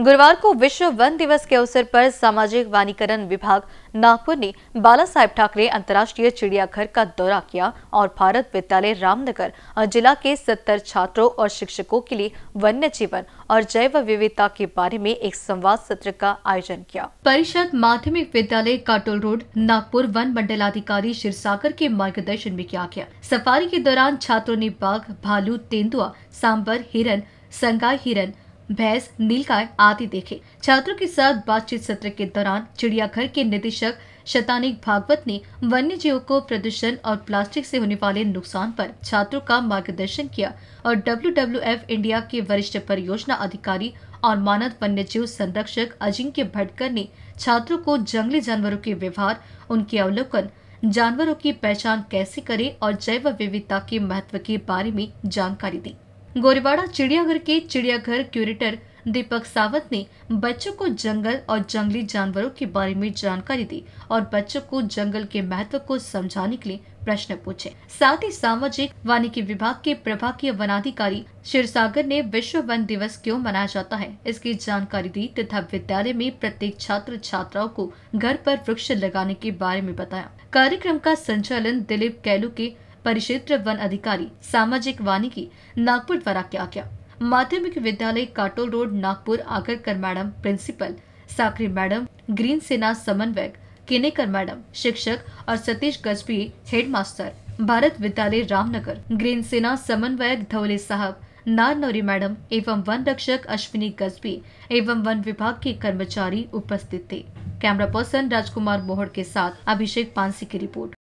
गुरुवार को विश्व वन दिवस के अवसर पर सामाजिक वनीकरण विभाग नागपुर ने बाला साहेब ठाकरे अंतर्राष्ट्रीय चिड़ियाघर का दौरा किया और भारत विद्यालय रामनगर और जिला के सत्तर छात्रों और शिक्षकों के लिए वन्य जीवन और जैव विविधता के बारे में एक संवाद सत्र का आयोजन किया परिषद माध्यमिक विद्यालय काटोल रोड नागपुर वन मंडलाधिकारी शिरसागर के मार्गदर्शन में किया गया सफारी के दौरान छात्रों ने बाघ भालू तेंदुआ सांबर हिरन संगाई हिरन भैंस नीलकाय आदि देखे छात्रों के साथ बातचीत सत्र के दौरान चिड़ियाघर के निदेशक शतानिक भागवत ने वन्य जीवों को प्रदूषण और प्लास्टिक से होने वाले नुकसान पर छात्रों का मार्गदर्शन किया और डब्ल्यू इंडिया के वरिष्ठ परियोजना अधिकारी और मानद वन्य जीव संरक्षक अजिंक्य भटकर ने छात्रों को जंगली जानवरों के व्यवहार उनके अवलोकन जानवरों की पहचान कैसे करें और जैव विविधता के महत्व के बारे में जानकारी दी गोरेवाड़ा चिड़ियाघर के चिड़ियाघर क्यूरेटर दीपक सावत ने बच्चों को जंगल और जंगली जानवरों के बारे में जानकारी दी और बच्चों को जंगल के महत्व को समझाने के लिए प्रश्न पूछे साथ ही सामाजिक वानिकी विभाग के प्रभागीय वनाधिकारी शिरसागर ने विश्व वन दिवस क्यों मनाया जाता है इसकी जानकारी दी तथा विद्यालय में प्रत्येक छात्र छात्राओं को घर पर वृक्ष लगाने के बारे में बताया कार्यक्रम का संचालन दिलीप कैलू के परिक्षेत्र वन अधिकारी सामाजिक वानिकी नागपुर द्वारा क्या क्या माध्यमिक विद्यालय Katol road Nagpur Agarkar madam principal Sakri madam green Sena समन्वयक केनेकर मैडम शिक्षक और सतीश गजबी हेडमास्टर भारत विद्यालय रामनगर ग्रीन सेना समन्वयक धवले साहब नारनौरी मैडम एवं वन रक्षक अश्विनी गजबी एवं वन विभाग के कर्मचारी उपस्थित थे कैमरा पर्सन राजकुमार मोहड़ के साथ अभिषेक पांसी की रिपोर्ट